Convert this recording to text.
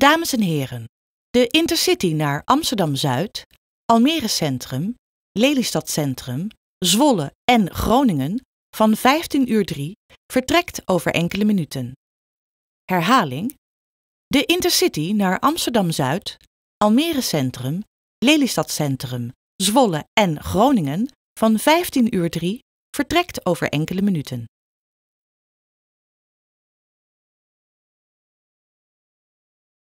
Dames en heren, de Intercity naar Amsterdam Zuid, Almere Centrum, Lelystad Centrum, Zwolle en Groningen van 15.03 uur 3 vertrekt over enkele minuten. Herhaling: De Intercity naar Amsterdam Zuid, Almere Centrum, Lelystad Centrum, Zwolle en Groningen van 15.03 uur 3 vertrekt over enkele minuten.